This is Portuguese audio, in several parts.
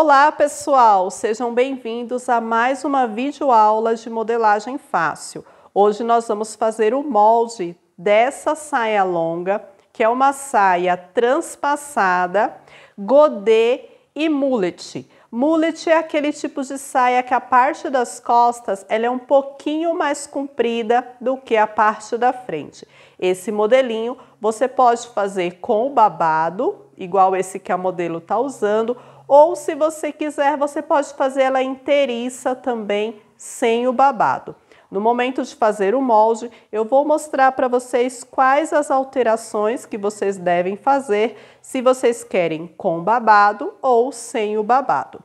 Olá pessoal, sejam bem-vindos a mais uma videoaula de modelagem fácil. Hoje nós vamos fazer o molde dessa saia longa, que é uma saia transpassada, godê e mullet. Mullet é aquele tipo de saia que a parte das costas ela é um pouquinho mais comprida do que a parte da frente. Esse modelinho você pode fazer com o babado, igual esse que a modelo está usando, ou se você quiser, você pode fazer ela inteiriça também, sem o babado. No momento de fazer o molde, eu vou mostrar para vocês quais as alterações que vocês devem fazer se vocês querem com babado ou sem o babado.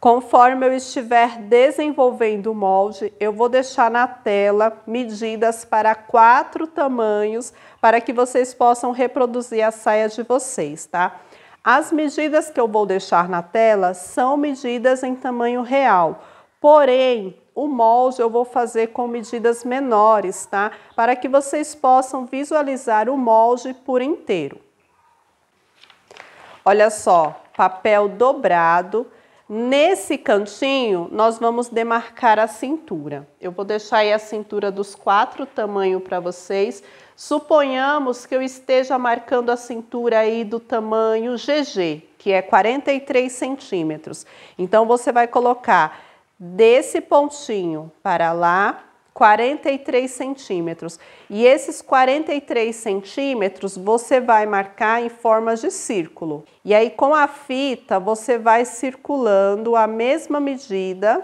Conforme eu estiver desenvolvendo o molde, eu vou deixar na tela medidas para quatro tamanhos para que vocês possam reproduzir a saia de vocês, tá? As medidas que eu vou deixar na tela são medidas em tamanho real, porém o molde eu vou fazer com medidas menores, tá? Para que vocês possam visualizar o molde por inteiro. Olha só, papel dobrado Nesse cantinho, nós vamos demarcar a cintura. Eu vou deixar aí a cintura dos quatro tamanhos para vocês. Suponhamos que eu esteja marcando a cintura aí do tamanho GG, que é 43 centímetros. Então, você vai colocar desse pontinho para lá 43 centímetros. E esses 43 centímetros você vai marcar em formas de círculo. E aí com a fita você vai circulando a mesma medida,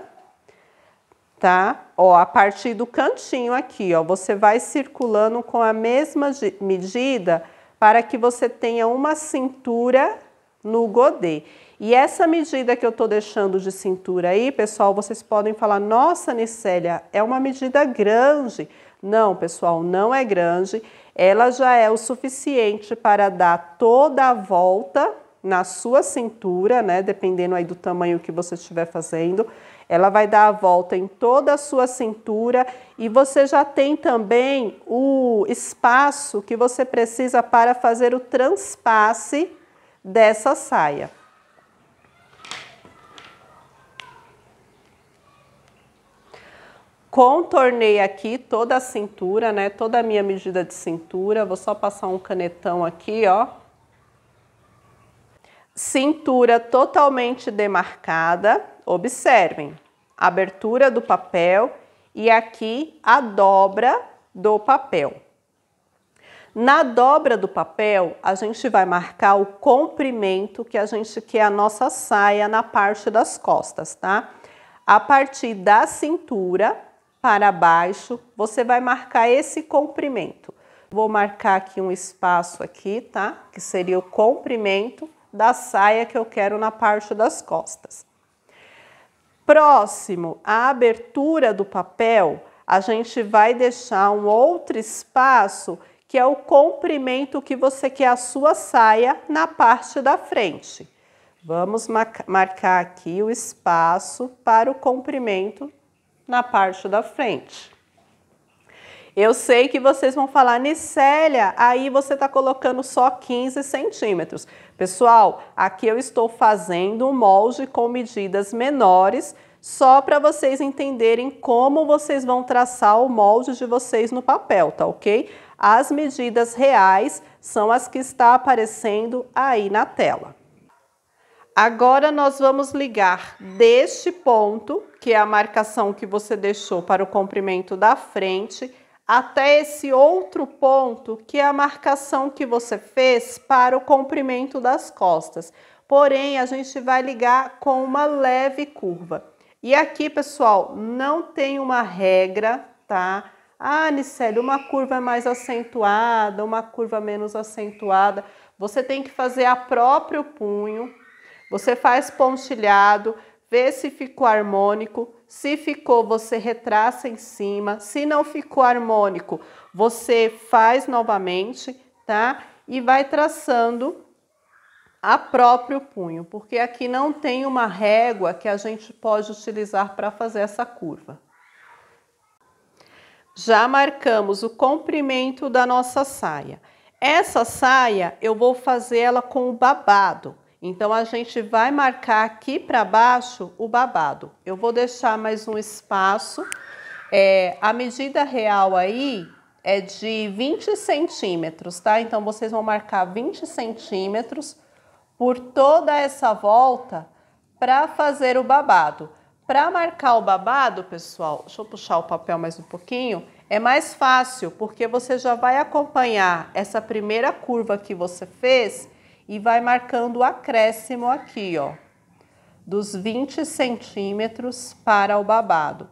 tá? Ó, a partir do cantinho aqui, ó, você vai circulando com a mesma medida para que você tenha uma cintura no godê. E essa medida que eu estou deixando de cintura aí, pessoal, vocês podem falar, nossa, Nicélia, é uma medida grande. Não, pessoal, não é grande. Ela já é o suficiente para dar toda a volta na sua cintura, né? Dependendo aí do tamanho que você estiver fazendo. Ela vai dar a volta em toda a sua cintura e você já tem também o espaço que você precisa para fazer o transpasse dessa saia. Contornei aqui toda a cintura, né? Toda a minha medida de cintura. Vou só passar um canetão aqui, ó. Cintura totalmente demarcada. Observem. Abertura do papel e aqui a dobra do papel. Na dobra do papel, a gente vai marcar o comprimento que a gente quer a nossa saia na parte das costas, tá? A partir da cintura, para baixo, você vai marcar esse comprimento. Vou marcar aqui um espaço aqui, tá? Que seria o comprimento da saia que eu quero na parte das costas. Próximo à abertura do papel, a gente vai deixar um outro espaço que é o comprimento que você quer a sua saia na parte da frente. Vamos marcar aqui o espaço para o comprimento na parte da frente. Eu sei que vocês vão falar, Nicélia, aí você está colocando só 15 centímetros. Pessoal, aqui eu estou fazendo um molde com medidas menores, só para vocês entenderem como vocês vão traçar o molde de vocês no papel, tá ok? As medidas reais são as que está aparecendo aí na tela. Agora nós vamos ligar deste ponto que é a marcação que você deixou para o comprimento da frente, até esse outro ponto, que é a marcação que você fez para o comprimento das costas. Porém, a gente vai ligar com uma leve curva. E aqui, pessoal, não tem uma regra, tá? Ah, Nicélio, uma curva é mais acentuada, uma curva menos acentuada. Você tem que fazer a próprio punho, você faz pontilhado, vê se ficou harmônico. Se ficou, você retraça em cima. Se não ficou harmônico, você faz novamente, tá? E vai traçando a próprio punho, porque aqui não tem uma régua que a gente pode utilizar para fazer essa curva. Já marcamos o comprimento da nossa saia. Essa saia eu vou fazer ela com o babado. Então a gente vai marcar aqui para baixo o babado. Eu vou deixar mais um espaço. É, a medida real aí é de 20 centímetros, tá? Então vocês vão marcar 20 centímetros por toda essa volta para fazer o babado. Para marcar o babado, pessoal, deixa eu puxar o papel mais um pouquinho, é mais fácil, porque você já vai acompanhar essa primeira curva que você fez e vai marcando o acréscimo aqui, ó, dos 20 centímetros para o babado.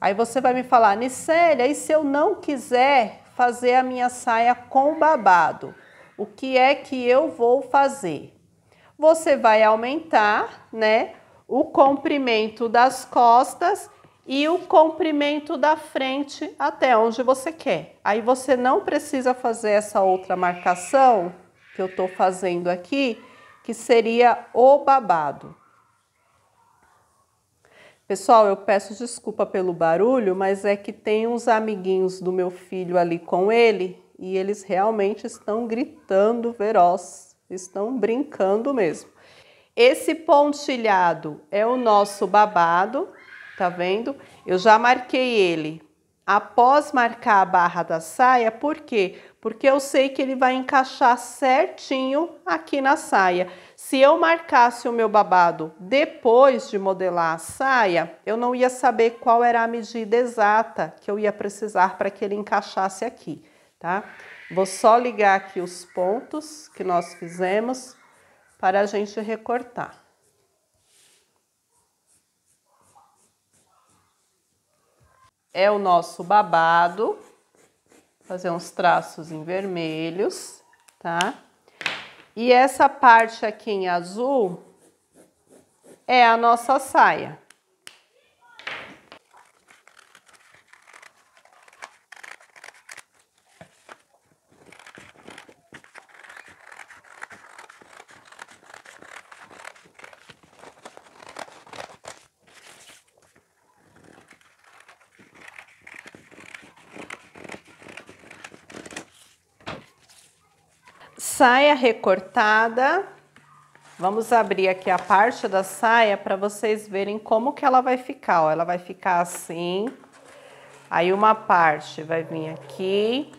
Aí você vai me falar, Nicélia, e se eu não quiser fazer a minha saia com babado? O que é que eu vou fazer? Você vai aumentar, né, o comprimento das costas e o comprimento da frente até onde você quer. Aí você não precisa fazer essa outra marcação que eu estou fazendo aqui, que seria o babado. Pessoal, eu peço desculpa pelo barulho, mas é que tem uns amiguinhos do meu filho ali com ele e eles realmente estão gritando veroz, estão brincando mesmo. Esse pontilhado é o nosso babado, tá vendo? Eu já marquei ele após marcar a barra da saia, por quê? porque eu sei que ele vai encaixar certinho aqui na saia. Se eu marcasse o meu babado depois de modelar a saia, eu não ia saber qual era a medida exata que eu ia precisar para que ele encaixasse aqui, tá? Vou só ligar aqui os pontos que nós fizemos para a gente recortar. É o nosso babado fazer uns traços em vermelhos, tá? E essa parte aqui em azul é a nossa saia. saia recortada. Vamos abrir aqui a parte da saia para vocês verem como que ela vai ficar. Ó. Ela vai ficar assim. Aí uma parte vai vir aqui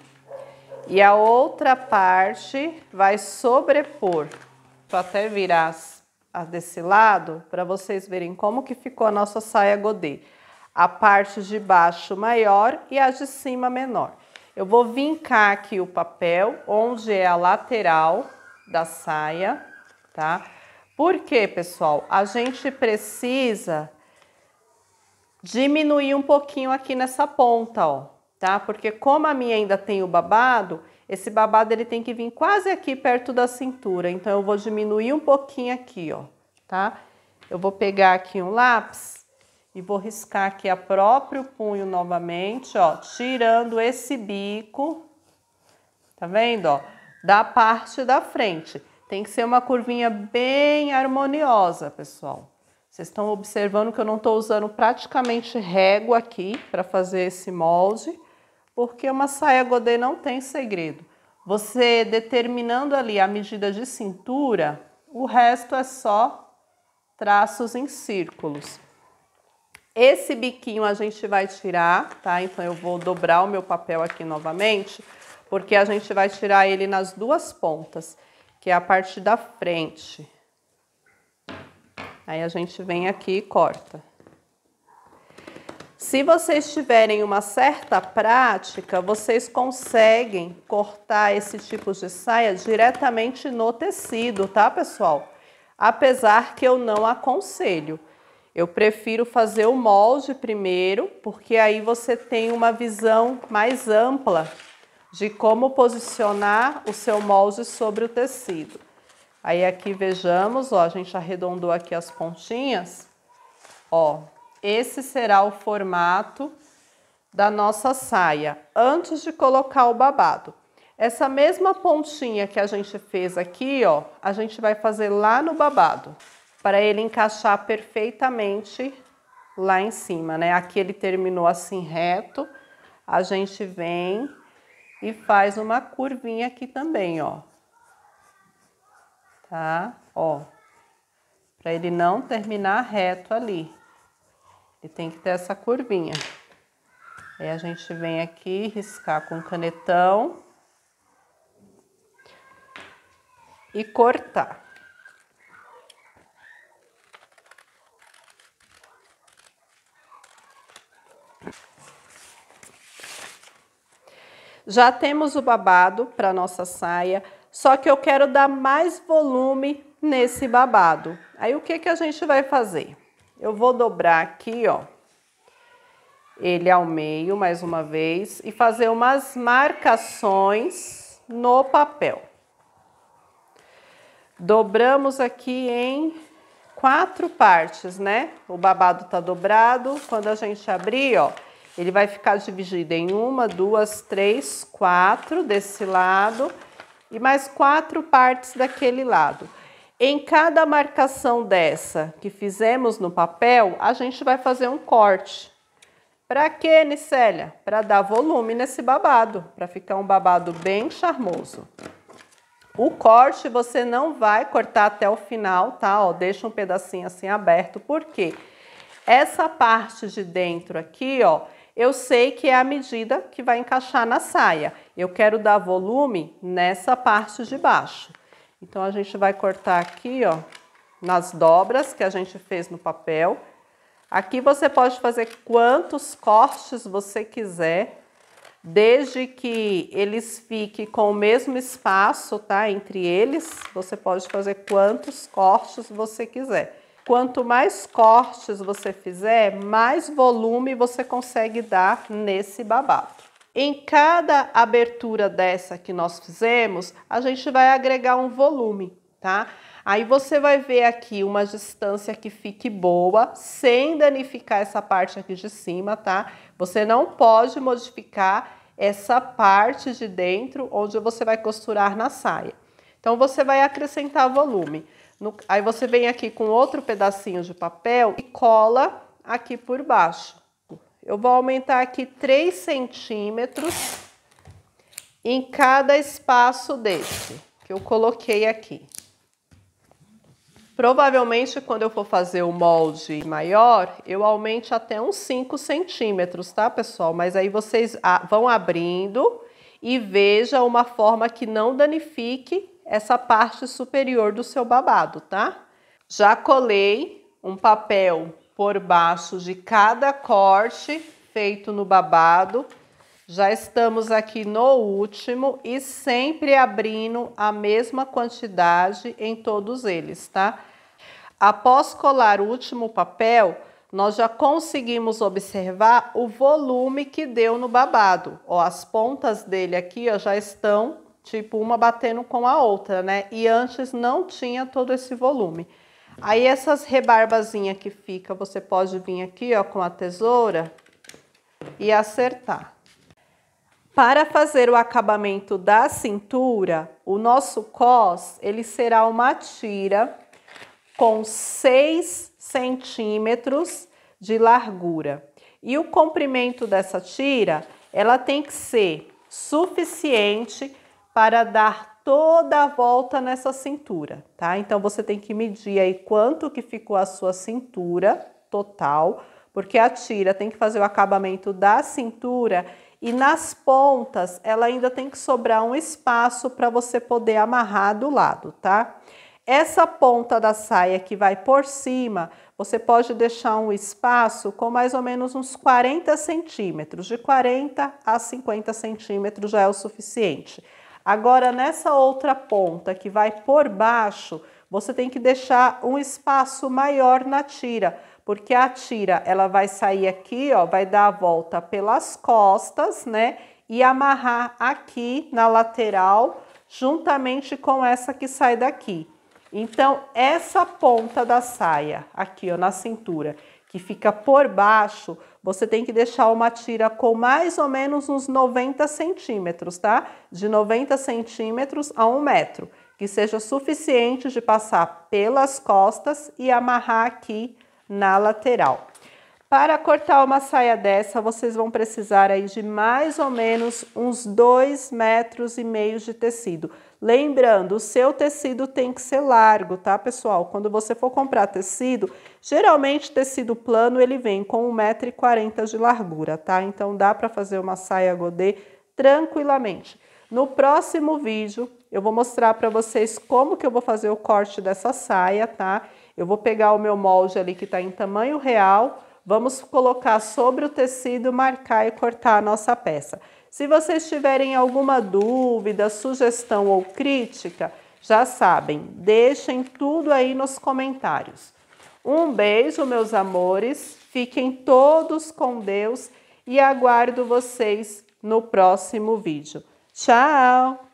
e a outra parte vai sobrepor. Vou até virar desse lado para vocês verem como que ficou a nossa saia godê. A parte de baixo maior e a de cima menor. Eu vou vincar aqui o papel onde é a lateral da saia, tá? Porque, pessoal? A gente precisa diminuir um pouquinho aqui nessa ponta, ó, tá? Porque como a minha ainda tem o babado, esse babado ele tem que vir quase aqui perto da cintura. Então eu vou diminuir um pouquinho aqui, ó, tá? Eu vou pegar aqui um lápis e vou riscar aqui a próprio punho novamente, ó, tirando esse bico, tá vendo, ó, da parte da frente. Tem que ser uma curvinha bem harmoniosa, pessoal. Vocês estão observando que eu não estou usando praticamente régua aqui para fazer esse molde, porque uma saia godê não tem segredo. Você determinando ali a medida de cintura, o resto é só traços em círculos. Esse biquinho a gente vai tirar, tá? Então eu vou dobrar o meu papel aqui novamente, porque a gente vai tirar ele nas duas pontas, que é a parte da frente. Aí a gente vem aqui e corta. Se vocês tiverem uma certa prática, vocês conseguem cortar esse tipo de saia diretamente no tecido, tá, pessoal? Apesar que eu não aconselho. Eu prefiro fazer o molde primeiro, porque aí você tem uma visão mais ampla de como posicionar o seu molde sobre o tecido. Aí aqui vejamos, ó, a gente arredondou aqui as pontinhas. Ó, esse será o formato da nossa saia antes de colocar o babado. Essa mesma pontinha que a gente fez aqui, ó, a gente vai fazer lá no babado para ele encaixar perfeitamente lá em cima, né? Aqui ele terminou assim reto, a gente vem e faz uma curvinha aqui também, ó. Tá? Ó. Para ele não terminar reto ali. Ele tem que ter essa curvinha. Aí a gente vem aqui riscar com o canetão e cortar. Já temos o babado para nossa saia, só que eu quero dar mais volume nesse babado. Aí o que que a gente vai fazer? Eu vou dobrar aqui, ó, ele ao meio mais uma vez e fazer umas marcações no papel. Dobramos aqui em quatro partes, né? O babado tá dobrado. Quando a gente abrir, ó, ele vai ficar dividido em uma, duas, três, quatro desse lado e mais quatro partes daquele lado. Em cada marcação dessa que fizemos no papel, a gente vai fazer um corte. Para quê, Nicélia? Para dar volume nesse babado, para ficar um babado bem charmoso. O corte você não vai cortar até o final, tá? Ó, deixa um pedacinho assim aberto, porque essa parte de dentro aqui, ó, eu sei que é a medida que vai encaixar na saia. Eu quero dar volume nessa parte de baixo. Então, a gente vai cortar aqui, ó, nas dobras que a gente fez no papel. Aqui você pode fazer quantos cortes você quiser, desde que eles fiquem com o mesmo espaço, tá? Entre eles, você pode fazer quantos cortes você quiser. Quanto mais cortes você fizer, mais volume você consegue dar nesse babado. Em cada abertura dessa que nós fizemos, a gente vai agregar um volume, tá? Aí você vai ver aqui uma distância que fique boa, sem danificar essa parte aqui de cima, tá? Você não pode modificar essa parte de dentro onde você vai costurar na saia. Então você vai acrescentar volume. No, aí você vem aqui com outro pedacinho de papel e cola aqui por baixo. Eu vou aumentar aqui 3 centímetros em cada espaço desse que eu coloquei aqui. Provavelmente, quando eu for fazer o molde maior, eu aumente até uns 5 centímetros, tá, pessoal? Mas aí vocês vão abrindo e veja uma forma que não danifique essa parte superior do seu babado, tá? Já colei um papel por baixo de cada corte feito no babado. Já estamos aqui no último e sempre abrindo a mesma quantidade em todos eles, tá? Após colar o último papel, nós já conseguimos observar o volume que deu no babado. Ó, as pontas dele aqui ó, já estão tipo uma batendo com a outra, né? E antes não tinha todo esse volume. Aí essas rebarbazinhas que fica, você pode vir aqui, ó, com a tesoura e acertar. Para fazer o acabamento da cintura, o nosso cos, ele será uma tira com 6 centímetros de largura. E o comprimento dessa tira, ela tem que ser suficiente para dar toda a volta nessa cintura, tá? Então você tem que medir aí quanto que ficou a sua cintura total, porque a tira tem que fazer o acabamento da cintura e nas pontas ela ainda tem que sobrar um espaço para você poder amarrar do lado, tá? Essa ponta da saia que vai por cima, você pode deixar um espaço com mais ou menos uns 40 centímetros, de 40 a 50 centímetros já é o suficiente. Agora, nessa outra ponta que vai por baixo, você tem que deixar um espaço maior na tira, porque a tira ela vai sair aqui, ó, vai dar a volta pelas costas, né? E amarrar aqui na lateral, juntamente com essa que sai daqui. Então, essa ponta da saia, aqui ó, na cintura, que fica por baixo, você tem que deixar uma tira com mais ou menos uns 90 centímetros, tá? De 90 centímetros a 1 metro, que seja suficiente de passar pelas costas e amarrar aqui na lateral. Para cortar uma saia dessa, vocês vão precisar aí de mais ou menos uns 2 metros e meio de tecido. Lembrando, o seu tecido tem que ser largo, tá, pessoal? Quando você for comprar tecido, geralmente tecido plano ele vem com 1,40m de largura, tá? Então dá para fazer uma saia godê tranquilamente. No próximo vídeo, eu vou mostrar para vocês como que eu vou fazer o corte dessa saia, tá? Eu vou pegar o meu molde ali que está em tamanho real, vamos colocar sobre o tecido, marcar e cortar a nossa peça. Se vocês tiverem alguma dúvida, sugestão ou crítica, já sabem, deixem tudo aí nos comentários. Um beijo, meus amores, fiquem todos com Deus e aguardo vocês no próximo vídeo. Tchau!